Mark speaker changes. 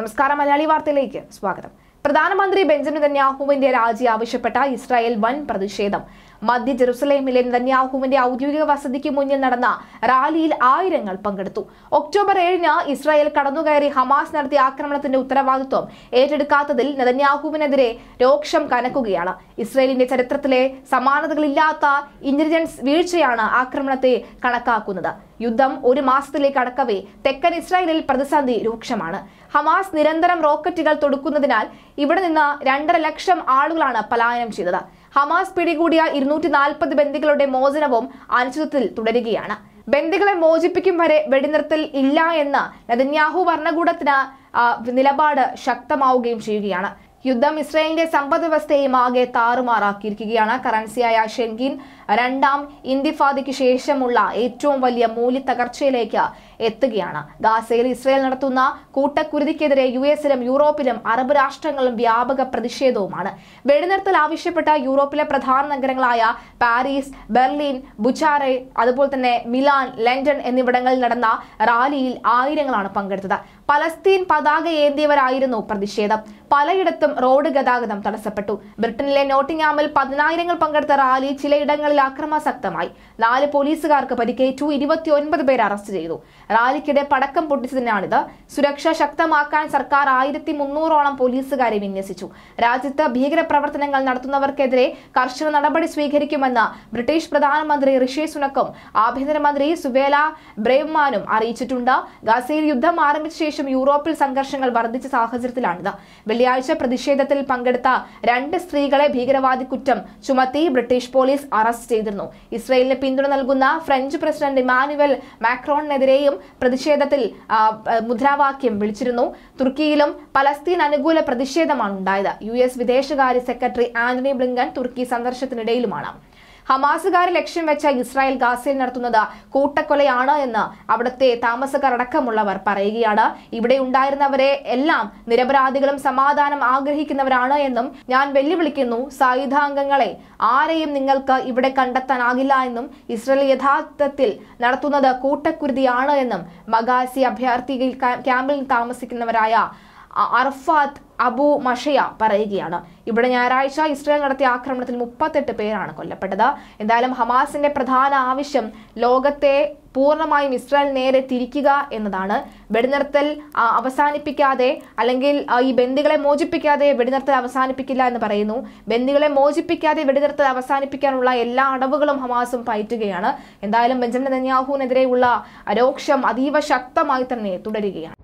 Speaker 1: നമസ്കാരം മലയാളി വാർത്തയിലേക്ക് സ്വാഗതം പ്രധാനമന്ത്രി ബെഞ്ചമിൻ നെന്യാഹുവിന്റെ രാജി ആവശ്യപ്പെട്ട ഇസ്രായേൽ വൻ പ്രതിഷേധം മധ്യ ജെറുസലേമിലെ നെതന്യാഹുവിന്റെ ഔദ്യോഗിക വസതിക്ക് മുന്നിൽ നടന്ന റാലിയിൽ ആയിരങ്ങൾ പങ്കെടുത്തു ഒക്ടോബർ ഏഴിന് ഇസ്രായേൽ കടന്നുകയറി ഹമാസ് നടത്തിയ ആക്രമണത്തിന്റെ ഉത്തരവാദിത്വം ഏറ്റെടുക്കാത്തതിൽ നെതന്യാഹുവിനെതിരെ രോക്ഷം കനക്കുകയാണ് ഇസ്രായേലിന്റെ ചരിത്രത്തിലെ സമാനതകളില്ലാത്ത ഇന്റലിജൻസ് വീഴ്ചയാണ് ആക്രമണത്തെ കണക്കാക്കുന്നത് യുദ്ധം ഒരു മാസത്തിലേക്ക് അടക്കവേ തെക്കൻ ഇസ്രായേലിൽ പ്രതിസന്ധി രൂക്ഷമാണ് ഹമാസ് നിരന്തരം റോക്കറ്റുകൾ തൊടുക്കുന്നതിനാൽ ഇവിടെ നിന്ന് രണ്ടര ലക്ഷം ആളുകളാണ് പലായനം ചെയ്തത് ഹമാസ് പിടികൂടിയ ഇരുന്നൂറ്റി നാൽപ്പത് ബന്ദികളുടെ മോചനവും അനിശ്ചിതത്തിൽ തുടരുകയാണ് ബന്ദികളെ മോചിപ്പിക്കും വരെ വെടിനിർത്തൽ ഇല്ല എന്ന് നദന്യാഹു ഭരണകൂടത്തിന് നിലപാട് ശക്തമാവുകയും ചെയ്യുകയാണ് യുദ്ധം ഇസ്രയേലിന്റെ സമ്പദ് വ്യവസ്ഥയെ ആകെ താറുമാറാക്കിയിരിക്കുകയാണ് കറൻസിയായ ഷെൻഗിൻ രണ്ടാം ഇന്തിഫാദയ്ക്ക് ശേഷമുള്ള ഏറ്റവും വലിയ മൂല്യത്തകർച്ചയിലേക്ക് എത്തുകയാണ് ഗാസയിൽ ഇസ്രയേൽ നടത്തുന്ന കൂട്ടക്കുരുതിക്കെതിരെ യു എസിലും യൂറോപ്പിലും അറബ് രാഷ്ട്രങ്ങളും വ്യാപക പ്രതിഷേധവുമാണ് വെടിനിർത്തൽ ആവശ്യപ്പെട്ട യൂറോപ്പിലെ പ്രധാന നഗരങ്ങളായ പാരീസ് ബെർലിൻ ബുച്ചാറെ അതുപോലെ തന്നെ മിലാൻ ലണ്ടൻ എന്നിവിടങ്ങളിൽ നടന്ന റാലിയിൽ ആയിരങ്ങളാണ് പങ്കെടുത്തത് പലസ്തീൻ പതാക ഏന്തിയവരായിരുന്നു പ്രതിഷേധം പലയിടത്തും റോഡ് ഗതാഗതം തടസ്സപ്പെട്ടു ബ്രിട്ടനിലെ നോട്ടിംഗ്ഹാമിൽ പതിനായിരങ്ങൾ പങ്കെടുത്ത റാലി ചിലയിടങ്ങളിൽ അക്രമാസക്തമായി നാല് പോലീസുകാർക്ക് പരിക്കേറ്റു ഇരുപത്തിയൊൻപത് പേർ അറസ്റ്റ് ചെയ്തു റാലിക്കിടെ പടക്കം പൊട്ടിച്ചതിനാണിത് സുരക്ഷ ശക്തമാക്കാൻ സർക്കാർ ആയിരത്തി മുന്നൂറോളം പോലീസുകാരെ വിന്യസിച്ചു രാജ്യത്ത് ഭീകരപ്രവർത്തനങ്ങൾ നടത്തുന്നവർക്കെതിരെ കർശന നടപടി സ്വീകരിക്കുമെന്ന് ബ്രിട്ടീഷ് പ്രധാനമന്ത്രി ഋഷി സുനക്കും ആഭ്യന്തരമന്ത്രി സുവേല ബ്രേവ്മാനും അറിയിച്ചിട്ടുണ്ട് ഗസയിൽ യുദ്ധം ആരംഭിച്ച ശേഷം യൂറോപ്പിൽ സംഘർഷങ്ങൾ വർദ്ധിച്ച സാഹചര്യത്തിലാണിത് വെള്ളിയാഴ്ച പ്രതിഷേധത്തിൽ പങ്കെടുത്ത രണ്ട് സ്ത്രീകളെ ഭീകരവാദി കുറ്റം ചുമത്തി ബ്രിട്ടീഷ് പോലീസ് അറസ്റ്റ് അറസ്റ്റ് ചെയ്തിരുന്നു ഇസ്രയേലിന് പിന്തുണ നൽകുന്ന ഫ്രഞ്ച് പ്രസിഡന്റ് ഇമാനുവൽ മാക്രോണിനെതിരെയും പ്രതിഷേധത്തിൽ മുദ്രാവാക്യം വിളിച്ചിരുന്നു തുർക്കിയിലും പലസ്തീൻ അനുകൂല പ്രതിഷേധമാണ് ഉണ്ടായത് യു എസ് വിദേശകാര്യ സെക്രട്ടറി ആന്റണി ബ്ലിങ്കൻ തുർക്കി സന്ദർശനത്തിനിടയിലുമാണ് ഹമാസുകാർ ലക്ഷ്യം വെച്ച ഇസ്രായേൽ ഗാസയിൽ നടത്തുന്നത് കൂട്ടക്കൊലയാണ് എന്ന് അവിടുത്തെ അടക്കമുള്ളവർ പറയുകയാണ് ഇവിടെ ഉണ്ടായിരുന്നവരെ എല്ലാം നിരപരാധികളും സമാധാനം ആഗ്രഹിക്കുന്നവരാണ് എന്നും ഞാൻ വെല്ലുവിളിക്കുന്നു സായുധാംഗങ്ങളെ ആരെയും നിങ്ങൾക്ക് ഇവിടെ കണ്ടെത്താനാകില്ല എന്നും ഇസ്രായേൽ യഥാർത്ഥത്തിൽ നടത്തുന്നത് കൂട്ടക്കുരുതിയാണ് എന്നും മഗാസി അഭയാർത്ഥി ക്യാമ്പിൽ താമസിക്കുന്നവരായ അർഫാത്ത് അബു മഷയ പറയുകയാണ് ഇവിടെ ഞായറാഴ്ച ഇസ്രയേൽ നടത്തിയ ആക്രമണത്തിൽ മുപ്പത്തെട്ട് പേരാണ് കൊല്ലപ്പെട്ടത് എന്തായാലും ഹമാസിന്റെ പ്രധാന ആവശ്യം ലോകത്തെ പൂർണ്ണമായും ഇസ്രായേൽ നേരെ തിരിക്കുക എന്നതാണ് വെടിനിർത്തൽ അവസാനിപ്പിക്കാതെ അല്ലെങ്കിൽ ഈ ബന്ദികളെ മോചിപ്പിക്കാതെ വെടിനിർത്തൽ അവസാനിപ്പിക്കില്ല എന്ന് പറയുന്നു ബന്ദികളെ മോചിപ്പിക്കാതെ വെടിനിർത്തൽ അവസാനിപ്പിക്കാനുള്ള എല്ലാ അടവുകളും ഹമാസും പയറ്റുകയാണ് എന്തായാലും ബെഞ്ചമിൻ നെന്യാഹുവിനെതിരെയുള്ള രോക്ഷം അതീവ ശക്തമായി തന്നെ തുടരുകയാണ്